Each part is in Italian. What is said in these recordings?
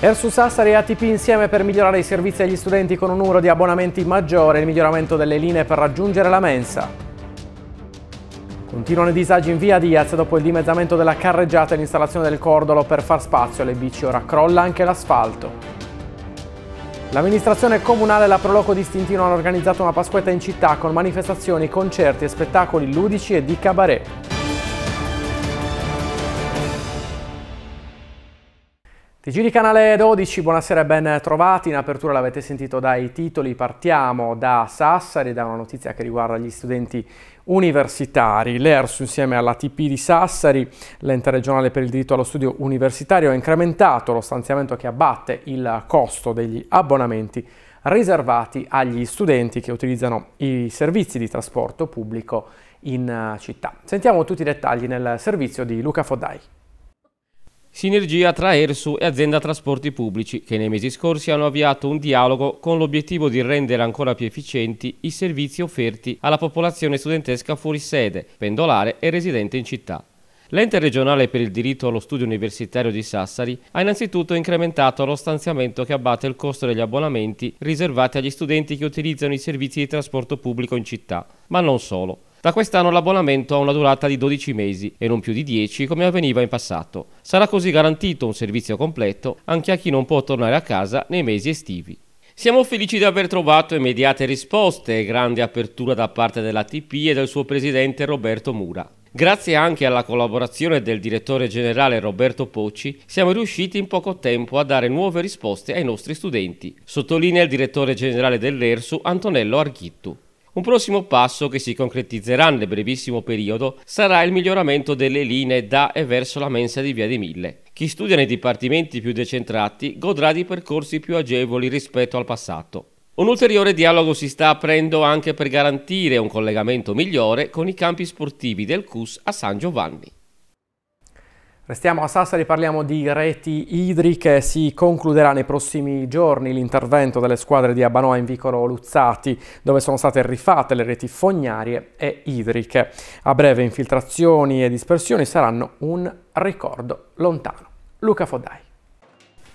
Ersu Sassari e ATP insieme per migliorare i servizi agli studenti con un numero di abbonamenti maggiore e il miglioramento delle linee per raggiungere la mensa. Continuano i disagi in via Diaz dopo il dimezzamento della carreggiata e l'installazione del cordolo per far spazio alle bici, ora crolla anche l'asfalto. L'amministrazione comunale e la Proloco di Stintino hanno organizzato una pasquetta in città con manifestazioni, concerti e spettacoli ludici e di cabaret. TG di Canale 12, buonasera e ben trovati. In apertura l'avete sentito dai titoli, partiamo da Sassari, da una notizia che riguarda gli studenti universitari. L'ERS insieme all'ATP di Sassari, l'ente regionale per il diritto allo studio universitario, ha incrementato lo stanziamento che abbatte il costo degli abbonamenti riservati agli studenti che utilizzano i servizi di trasporto pubblico in città. Sentiamo tutti i dettagli nel servizio di Luca Fodai. Sinergia tra ERSU e Azienda Trasporti Pubblici, che nei mesi scorsi hanno avviato un dialogo con l'obiettivo di rendere ancora più efficienti i servizi offerti alla popolazione studentesca fuori sede, pendolare e residente in città. L'ente regionale per il diritto allo studio universitario di Sassari ha innanzitutto incrementato lo stanziamento che abbatte il costo degli abbonamenti riservati agli studenti che utilizzano i servizi di trasporto pubblico in città, ma non solo. Da quest'anno l'abbonamento ha una durata di 12 mesi e non più di 10 come avveniva in passato. Sarà così garantito un servizio completo anche a chi non può tornare a casa nei mesi estivi. Siamo felici di aver trovato immediate risposte e grande apertura da parte dell'ATP e del suo presidente Roberto Mura. Grazie anche alla collaborazione del direttore generale Roberto Pocci, siamo riusciti in poco tempo a dare nuove risposte ai nostri studenti, sottolinea il direttore generale dell'ERSU Antonello Arghittu. Un prossimo passo che si concretizzerà nel brevissimo periodo sarà il miglioramento delle linee da e verso la mensa di Via dei Mille. Chi studia nei dipartimenti più decentrati godrà di percorsi più agevoli rispetto al passato. Un ulteriore dialogo si sta aprendo anche per garantire un collegamento migliore con i campi sportivi del CUS a San Giovanni. Restiamo a Sassari, parliamo di reti idriche, si concluderà nei prossimi giorni l'intervento delle squadre di Abanoa in Vicolo Luzzati, dove sono state rifatte le reti fognarie e idriche. A breve infiltrazioni e dispersioni saranno un ricordo lontano. Luca Fodai.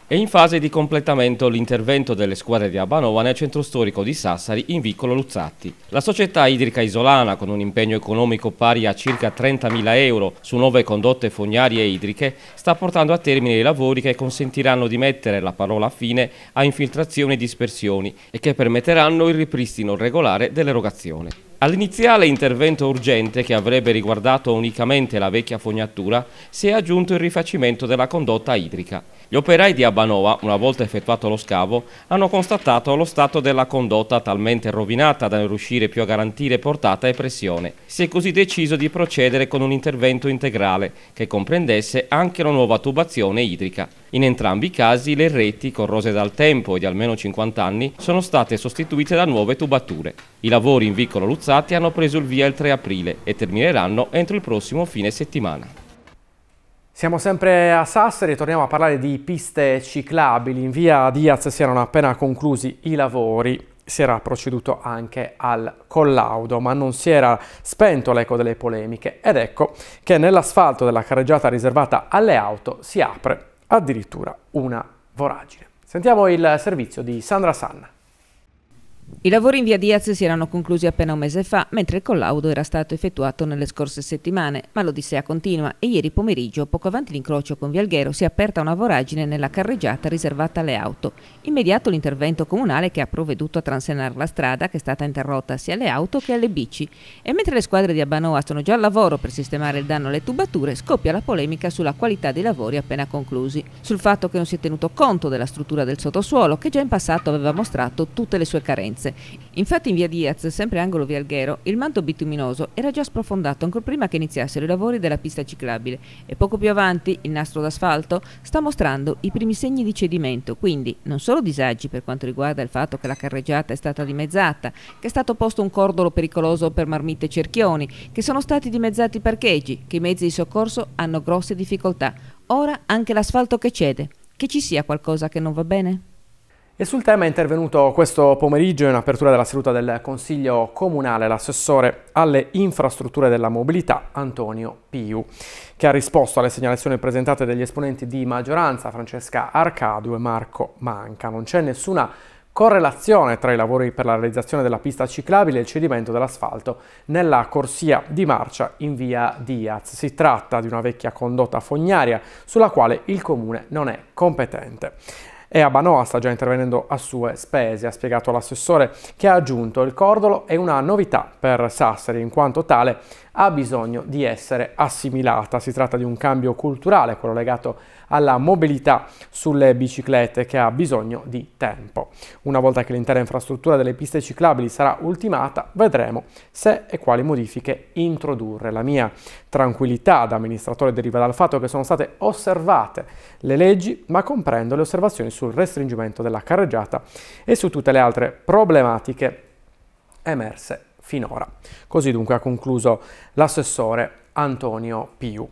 È in fase di completamento l'intervento delle squadre di Abanova nel centro storico di Sassari in vicolo Luzzatti. La società idrica isolana, con un impegno economico pari a circa 30.000 euro su nuove condotte fognarie e idriche, sta portando a termine i lavori che consentiranno di mettere la parola fine a infiltrazioni e dispersioni e che permetteranno il ripristino regolare dell'erogazione. All'iniziale intervento urgente, che avrebbe riguardato unicamente la vecchia fognatura, si è aggiunto il rifacimento della condotta idrica. Gli operai di Abanova, una volta effettuato lo scavo, hanno constatato lo stato della condotta talmente rovinata da non riuscire più a garantire portata e pressione. Si è così deciso di procedere con un intervento integrale, che comprendesse anche la nuova tubazione idrica. In entrambi i casi le reti, corrose dal tempo e di almeno 50 anni, sono state sostituite da nuove tubature. I lavori in Vicolo Luzzati hanno preso il via il 3 aprile e termineranno entro il prossimo fine settimana. Siamo sempre a Sassari e torniamo a parlare di piste ciclabili. In via Diaz si erano appena conclusi i lavori si era proceduto anche al collaudo, ma non si era spento l'eco delle polemiche ed ecco che nell'asfalto della carreggiata riservata alle auto si apre addirittura una voragine. Sentiamo il servizio di Sandra Sanna. I lavori in via Diaz si erano conclusi appena un mese fa, mentre il collaudo era stato effettuato nelle scorse settimane, ma l'odissea continua e ieri pomeriggio, poco avanti l'incrocio con Vialghero, si è aperta una voragine nella carreggiata riservata alle auto. Immediato l'intervento comunale che ha provveduto a transenare la strada, che è stata interrotta sia alle auto che alle bici. E mentre le squadre di Abanoa sono già al lavoro per sistemare il danno alle tubature, scoppia la polemica sulla qualità dei lavori appena conclusi, sul fatto che non si è tenuto conto della struttura del sottosuolo, che già in passato aveva mostrato tutte le sue carenze. Diaz. Infatti in via Diaz, sempre angolo Alghero, il manto bituminoso era già sprofondato ancora prima che iniziassero i lavori della pista ciclabile e poco più avanti il nastro d'asfalto sta mostrando i primi segni di cedimento, quindi non solo disagi per quanto riguarda il fatto che la carreggiata è stata dimezzata, che è stato posto un cordolo pericoloso per marmitte e cerchioni, che sono stati dimezzati i parcheggi, che i mezzi di soccorso hanno grosse difficoltà. Ora anche l'asfalto che cede. Che ci sia qualcosa che non va bene? E sul tema è intervenuto questo pomeriggio in apertura della seduta del Consiglio Comunale l'assessore alle infrastrutture della mobilità Antonio Piu, che ha risposto alle segnalazioni presentate dagli esponenti di maggioranza Francesca Arcadu e Marco Manca. Non c'è nessuna correlazione tra i lavori per la realizzazione della pista ciclabile e il cedimento dell'asfalto nella corsia di marcia in via Diaz. Si tratta di una vecchia condotta fognaria sulla quale il comune non è competente e Abanoa sta già intervenendo a sue spese, ha spiegato l'assessore che ha aggiunto il cordolo è una novità per Sassari in quanto tale ha bisogno di essere assimilata. Si tratta di un cambio culturale, quello legato alla mobilità sulle biciclette che ha bisogno di tempo. Una volta che l'intera infrastruttura delle piste ciclabili sarà ultimata, vedremo se e quali modifiche introdurre. La mia tranquillità da amministratore deriva dal fatto che sono state osservate le leggi, ma comprendo le osservazioni sul restringimento della carreggiata e su tutte le altre problematiche emerse finora. Così dunque ha concluso l'assessore Antonio Piu.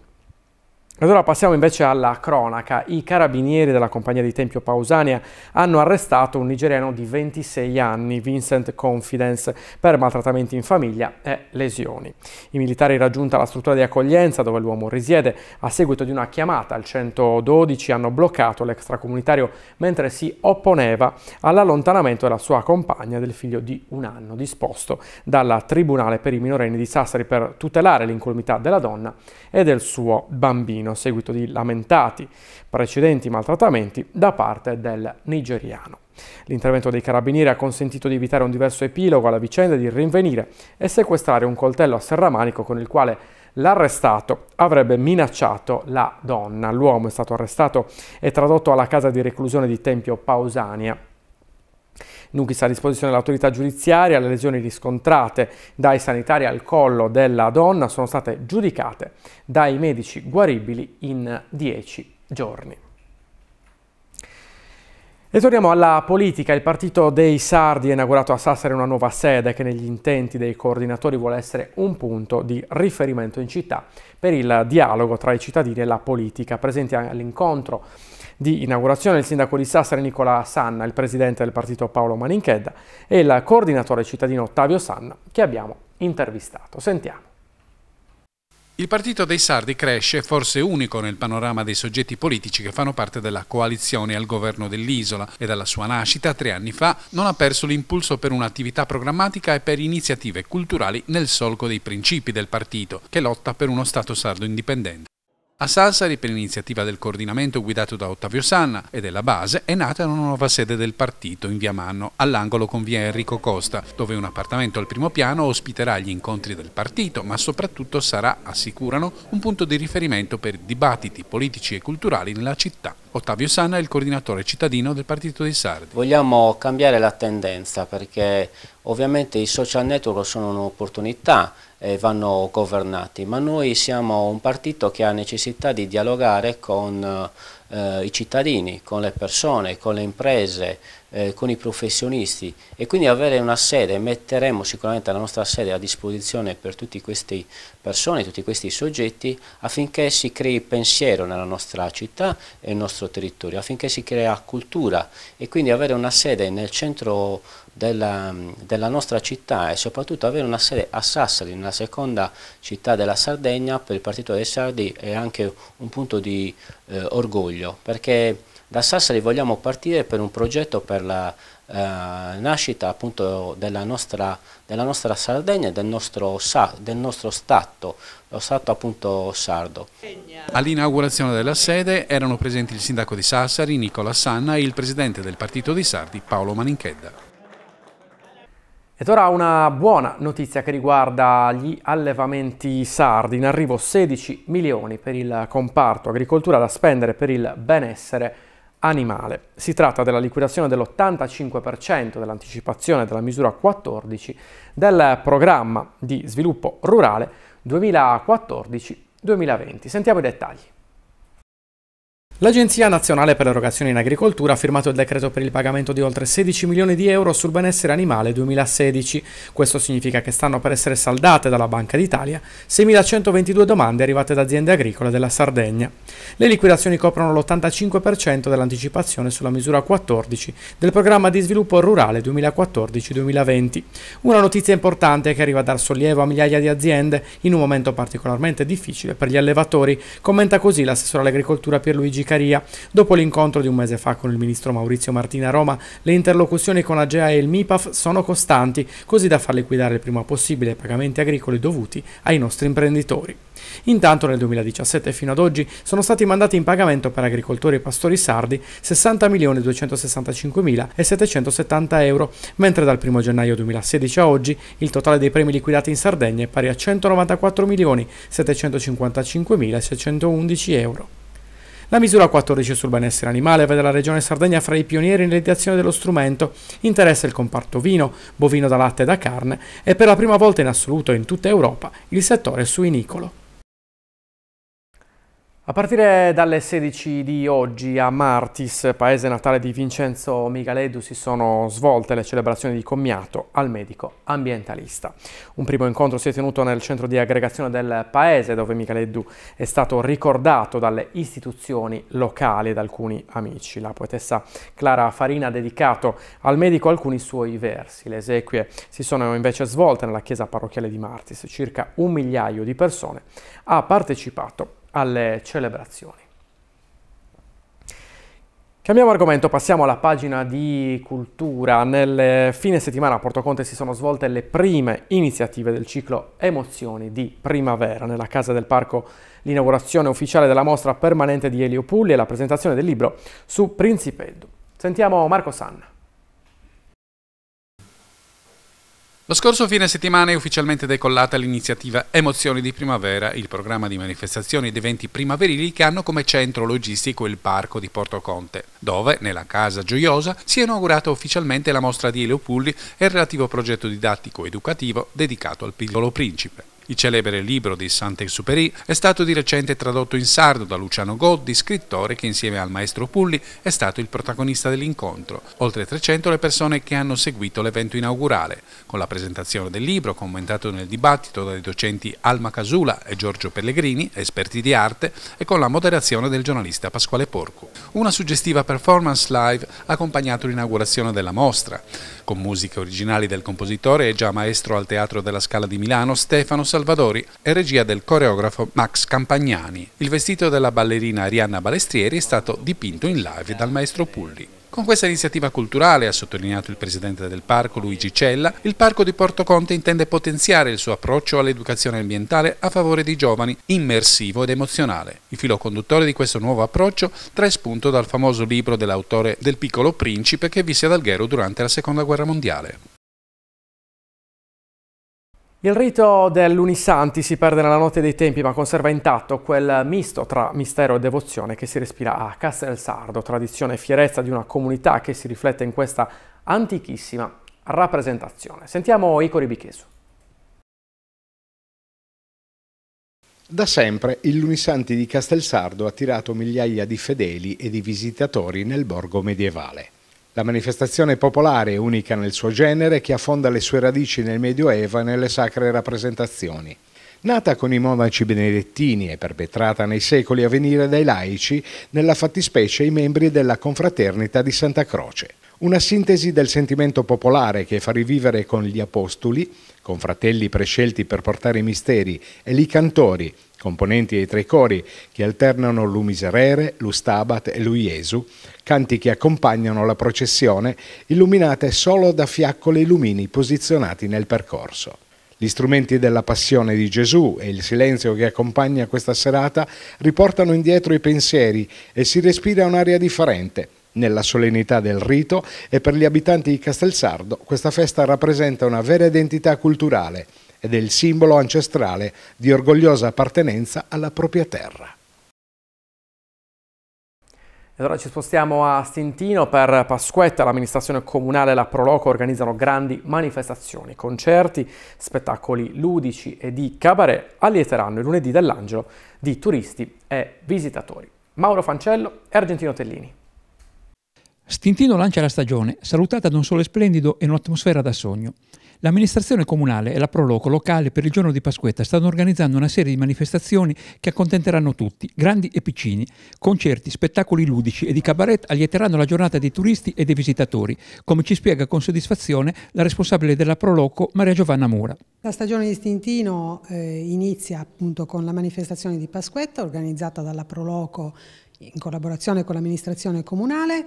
Allora passiamo invece alla cronaca. I carabinieri della compagnia di Tempio Pausania hanno arrestato un nigeriano di 26 anni, Vincent Confidence, per maltrattamenti in famiglia e lesioni. I militari raggiunta la struttura di accoglienza dove l'uomo risiede a seguito di una chiamata al 112 hanno bloccato l'extracomunitario mentre si opponeva all'allontanamento della sua compagna del figlio di un anno, disposto dalla Tribunale per i minorenni di Sassari per tutelare l'incolumità della donna e del suo bambino. Torino a seguito di lamentati precedenti maltrattamenti da parte del nigeriano. L'intervento dei carabinieri ha consentito di evitare un diverso epilogo alla vicenda e di rinvenire e sequestrare un coltello a serramanico con il quale l'arrestato avrebbe minacciato la donna. L'uomo è stato arrestato e tradotto alla casa di reclusione di Tempio Pausania sta a disposizione dell'autorità giudiziaria, le lesioni riscontrate dai sanitari al collo della donna sono state giudicate dai medici guaribili in 10 giorni. E torniamo alla politica. Il partito dei Sardi ha inaugurato a Sassari una nuova sede che negli intenti dei coordinatori vuole essere un punto di riferimento in città per il dialogo tra i cittadini e la politica. Presenti all'incontro di inaugurazione il sindaco di Sassari Nicola Sanna, il presidente del partito Paolo Maninchedda e il coordinatore cittadino Ottavio Sanna che abbiamo intervistato. Sentiamo. Il partito dei Sardi cresce, forse unico nel panorama dei soggetti politici che fanno parte della coalizione al governo dell'isola e dalla sua nascita tre anni fa non ha perso l'impulso per un'attività programmatica e per iniziative culturali nel solco dei principi del partito che lotta per uno Stato sardo indipendente. A Sassari, per iniziativa del coordinamento guidato da Ottavio Sanna e della base, è nata una nuova sede del partito in via Manno, all'angolo con via Enrico Costa, dove un appartamento al primo piano ospiterà gli incontri del partito, ma soprattutto sarà, assicurano, un punto di riferimento per dibattiti politici e culturali nella città. Ottavio Sanna è il coordinatore cittadino del Partito dei Sardi. Vogliamo cambiare la tendenza perché ovviamente i social network sono un'opportunità e vanno governati, ma noi siamo un partito che ha necessità di dialogare con eh, i cittadini, con le persone, con le imprese, eh, con i professionisti e quindi avere una sede, metteremo sicuramente la nostra sede a disposizione per tutte queste persone, tutti questi soggetti affinché si crei pensiero nella nostra città e nel nostro territorio, affinché si crea cultura e quindi avere una sede nel centro della, della, nostra città e soprattutto avere una sede a Sassari, nella seconda città della Sardegna, per il Partito dei Sardi è anche un punto di eh, orgoglio perché da Sassari vogliamo partire per un progetto per la eh, nascita appunto della nostra, della nostra Sardegna e del nostro, del nostro Stato, lo Stato appunto sardo. All'inaugurazione della sede erano presenti il sindaco di Sassari Nicola Sanna e il presidente del partito di Sardi Paolo Maninchedda. Ed ora una buona notizia che riguarda gli allevamenti sardi. In arrivo 16 milioni per il comparto agricoltura da spendere per il benessere animale. Si tratta della liquidazione dell'85% dell'anticipazione della misura 14 del programma di sviluppo rurale 2014-2020. Sentiamo i dettagli. L'Agenzia Nazionale per l'Erogazione in Agricoltura ha firmato il decreto per il pagamento di oltre 16 milioni di euro sul benessere animale 2016. Questo significa che stanno per essere saldate dalla Banca d'Italia 6.122 domande arrivate da aziende agricole della Sardegna. Le liquidazioni coprono l'85% dell'anticipazione sulla misura 14 del programma di sviluppo rurale 2014-2020. Una notizia importante che arriva a dar sollievo a migliaia di aziende in un momento particolarmente difficile per gli allevatori, commenta così l'assessore all'agricoltura Pierluigi Beccaria. Dopo l'incontro di un mese fa con il ministro Maurizio Martina a Roma, le interlocuzioni con Agea e il MIPAF sono costanti, così da far liquidare il prima possibile i pagamenti agricoli dovuti ai nostri imprenditori. Intanto nel 2017 fino ad oggi sono stati mandati in pagamento per agricoltori e pastori sardi 60.265.770 euro, mentre dal 1 gennaio 2016 a oggi il totale dei premi liquidati in Sardegna è pari a 194.755.611 euro. La misura 14 sul benessere animale vede la regione Sardegna fra i pionieri nell'edizione dello strumento, interessa il comparto vino, bovino da latte e da carne e per la prima volta in assoluto in tutta Europa il settore suinicolo. A partire dalle 16 di oggi a Martis, paese natale di Vincenzo Michaledu, si sono svolte le celebrazioni di commiato al medico ambientalista. Un primo incontro si è tenuto nel centro di aggregazione del paese, dove Michaledu è stato ricordato dalle istituzioni locali ed alcuni amici. La poetessa Clara Farina ha dedicato al medico alcuni suoi versi. Le esequie si sono invece svolte nella chiesa parrocchiale di Martis. Circa un migliaio di persone ha partecipato alle celebrazioni. Cambiamo argomento, passiamo alla pagina di cultura. Nel fine settimana a Porto Conte si sono svolte le prime iniziative del ciclo Emozioni di primavera. Nella casa del parco l'inaugurazione ufficiale della mostra permanente di Elio Pulli e la presentazione del libro su Principeddu. Sentiamo Marco Sanna. Lo scorso fine settimana è ufficialmente decollata l'iniziativa Emozioni di Primavera, il programma di manifestazioni ed eventi primaverili che hanno come centro logistico il parco di Porto Conte, dove, nella Casa Gioiosa, si è inaugurata ufficialmente la mostra di Eleopulli e il relativo progetto didattico-educativo dedicato al piccolo principe. Il celebre libro di Saint-Exupéry è stato di recente tradotto in sardo da Luciano Goddi, scrittore che insieme al maestro Pulli è stato il protagonista dell'incontro. Oltre 300 le persone che hanno seguito l'evento inaugurale. Con la presentazione del libro, commentato nel dibattito dai docenti Alma Casula e Giorgio Pellegrini, esperti di arte, e con la moderazione del giornalista Pasquale Porco. Una suggestiva performance live ha accompagnato l'inaugurazione della mostra con musiche originali del compositore e già maestro al Teatro della Scala di Milano Stefano Salvadori e regia del coreografo Max Campagnani. Il vestito della ballerina Arianna Balestrieri è stato dipinto in live dal maestro Pulli. Con questa iniziativa culturale, ha sottolineato il presidente del parco Luigi Cella, il parco di Porto Conte intende potenziare il suo approccio all'educazione ambientale a favore dei giovani, immersivo ed emozionale. Il filo conduttore di questo nuovo approccio trae spunto dal famoso libro dell'autore del piccolo principe che visse ad Alghero durante la seconda guerra mondiale. Il rito dell'Unisanti si perde nella notte dei tempi ma conserva intatto quel misto tra mistero e devozione che si respira a Castel Sardo, tradizione e fierezza di una comunità che si riflette in questa antichissima rappresentazione. Sentiamo Icori Bichesu. Da sempre il Lunisanti di Castelsardo ha attirato migliaia di fedeli e di visitatori nel borgo medievale. La manifestazione popolare, unica nel suo genere, che affonda le sue radici nel Medioevo e nelle sacre rappresentazioni. Nata con i monaci benedettini e perpetrata nei secoli a venire dai laici, nella fattispecie i membri della confraternita di Santa Croce. Una sintesi del sentimento popolare che fa rivivere con gli apostoli, con fratelli prescelti per portare i misteri, e i cantori, componenti dei tre cori che alternano l'Umiserere, l'Ustabat e l'Uiesu, canti che accompagnano la processione illuminate solo da fiaccoli lumini posizionati nel percorso. Gli strumenti della passione di Gesù e il silenzio che accompagna questa serata riportano indietro i pensieri e si respira un'aria differente. Nella solennità del rito e per gli abitanti di Castelsardo questa festa rappresenta una vera identità culturale – ed è il simbolo ancestrale di orgogliosa appartenenza alla propria terra. E ora ci spostiamo a Stintino per Pasquetta, l'amministrazione comunale e la Proloco organizzano grandi manifestazioni, concerti, spettacoli ludici e di cabaret allieteranno il lunedì dell'angelo di turisti e visitatori. Mauro Fancello e Argentino Tellini. Stintino lancia la stagione, salutata da un sole splendido e un'atmosfera da sogno. L'amministrazione comunale e la Proloco locale per il giorno di Pasquetta stanno organizzando una serie di manifestazioni che accontenteranno tutti, grandi e piccini. Concerti, spettacoli ludici e di cabaret allieteranno la giornata dei turisti e dei visitatori, come ci spiega con soddisfazione la responsabile della Proloco Maria Giovanna Mura. La stagione di Stintino eh, inizia appunto con la manifestazione di Pasquetta organizzata dalla Proloco in collaborazione con l'amministrazione comunale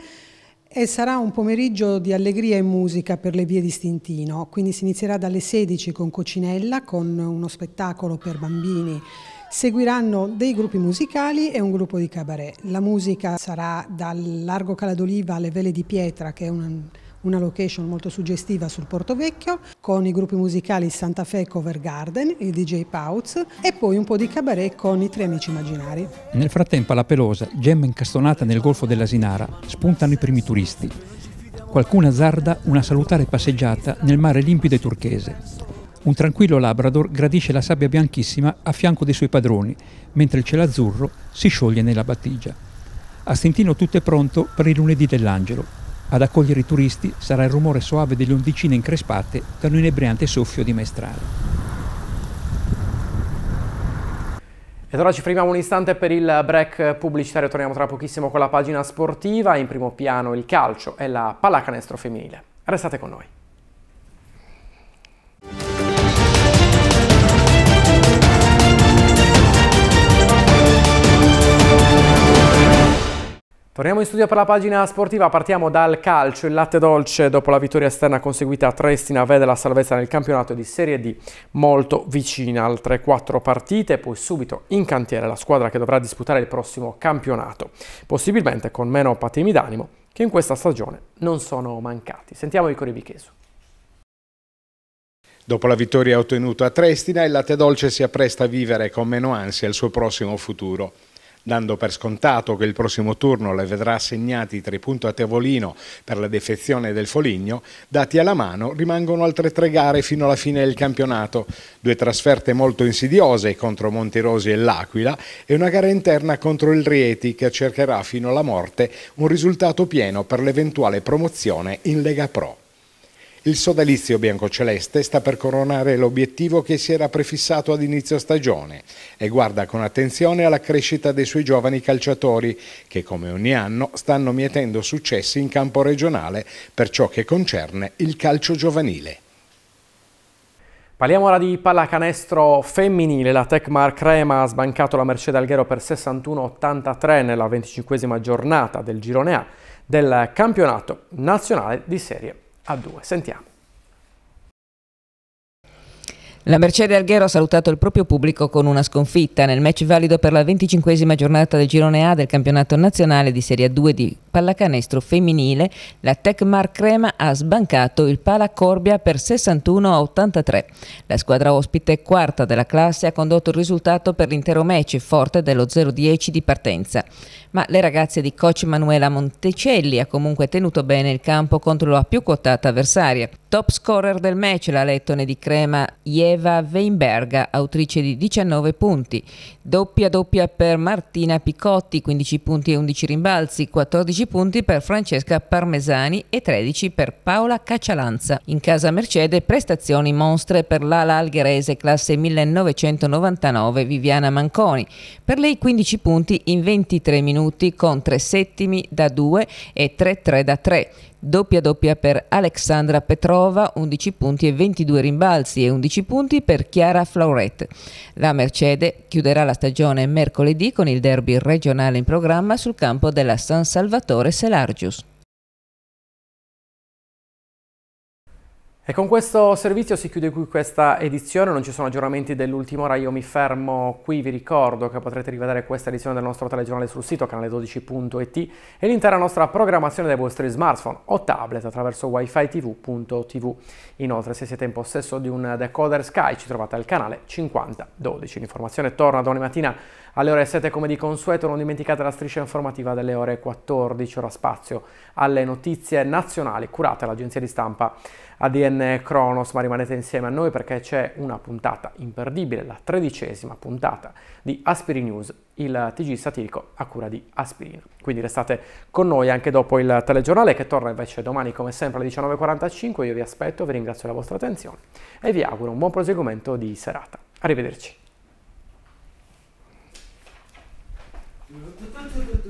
e sarà un pomeriggio di allegria e musica per le vie di Stintino, quindi si inizierà dalle 16 con Cocinella, con uno spettacolo per bambini. Seguiranno dei gruppi musicali e un gruppo di cabaret. La musica sarà dal Largo d'Oliva alle Vele di Pietra, che è un una location molto suggestiva sul Porto Vecchio, con i gruppi musicali Santa Fe Cover Garden, il DJ Pauz e poi un po' di cabaret con i tre amici immaginari. Nel frattempo alla Pelosa, gemma incastonata nel golfo dell'Asinara, spuntano i primi turisti. Qualcuno azzarda una salutare passeggiata nel mare limpido e turchese. Un tranquillo labrador gradisce la sabbia bianchissima a fianco dei suoi padroni, mentre il cielo azzurro si scioglie nella battigia. A Stintino tutto è pronto per il lunedì dell'angelo, ad accogliere i turisti sarà il rumore soave delle ondicine increspate da un inebriante soffio di maestrale. Ed ora ci fermiamo un istante per il break pubblicitario, torniamo tra pochissimo con la pagina sportiva, in primo piano il calcio e la pallacanestro femminile. Restate con noi. Torniamo in studio per la pagina sportiva, partiamo dal calcio, il latte dolce dopo la vittoria esterna conseguita a Trestina vede la salvezza nel campionato di Serie D molto vicina, altre quattro partite, poi subito in cantiere la squadra che dovrà disputare il prossimo campionato, possibilmente con meno patemi d'animo che in questa stagione non sono mancati. Sentiamo Icori Vichesu. Dopo la vittoria ottenuta a Trestina, il latte dolce si appresta a vivere con meno ansia il suo prossimo futuro dando per scontato che il prossimo turno le vedrà assegnati tre punti a tavolino per la defezione del Foligno, dati alla mano rimangono altre tre gare fino alla fine del campionato, due trasferte molto insidiose contro Monterosi e L'Aquila e una gara interna contro il Rieti che cercherà fino alla morte un risultato pieno per l'eventuale promozione in Lega Pro. Il sodalizio biancoceleste sta per coronare l'obiettivo che si era prefissato ad inizio stagione e guarda con attenzione alla crescita dei suoi giovani calciatori che come ogni anno stanno mietendo successi in campo regionale per ciò che concerne il calcio giovanile. Parliamo ora di pallacanestro femminile. La Tecmar Crema ha sbancato la Mercedes Alghero per 61-83 nella 25esima giornata del girone A del campionato nazionale di Serie a 2. Sentiamo. La Mercedes Alghero ha salutato il proprio pubblico con una sconfitta nel match valido per la venticinquesima giornata del girone A del campionato nazionale di Serie 2 di pallacanestro femminile. La Tecmar Crema ha sbancato il Pala Corbia per 61-83. La squadra ospite quarta della classe ha condotto il risultato per l'intero match forte dello 0-10 di partenza. Ma le ragazze di coach Manuela Montecelli ha comunque tenuto bene il campo contro la più quotata avversaria. Top scorer del match, la lettone di Crema, ieri Eva Weinberg, autrice di 19 punti, doppia doppia per Martina Picotti, 15 punti e 11 rimbalzi, 14 punti per Francesca Parmesani e 13 per Paola Caccialanza. In casa Mercedes prestazioni mostre per l'ala algherese classe 1999 Viviana Manconi, per lei 15 punti in 23 minuti con 3 settimi da 2 e 3-3 da 3 doppia doppia per Alexandra Petrova, 11 punti e 22 rimbalzi e 11 punti per Chiara Flauret. La Mercedes chiuderà la stagione mercoledì con il derby regionale in programma sul campo della San Salvatore Selargius. E con questo servizio si chiude qui questa edizione, non ci sono aggiornamenti dell'ultima ora, io mi fermo qui, vi ricordo che potrete rivedere questa edizione del nostro telegiornale sul sito canale12.it e l'intera nostra programmazione dai vostri smartphone o tablet attraverso wifi tv.tv. Inoltre se siete in possesso di un decoder Sky ci trovate al canale 5012. L'informazione torna domani mattina alle ore 7 come di consueto non dimenticate la striscia informativa delle ore 14, ora spazio alle notizie nazionali curate dall'agenzia di stampa ADN Kronos, ma rimanete insieme a noi perché c'è una puntata imperdibile, la tredicesima puntata di Aspiri News, il TG satirico a cura di Aspirina. Quindi restate con noi anche dopo il telegiornale che torna invece domani come sempre alle 19.45, io vi aspetto, vi ringrazio della vostra attenzione e vi auguro un buon proseguimento di serata. Arrivederci. Tut tut tut tut.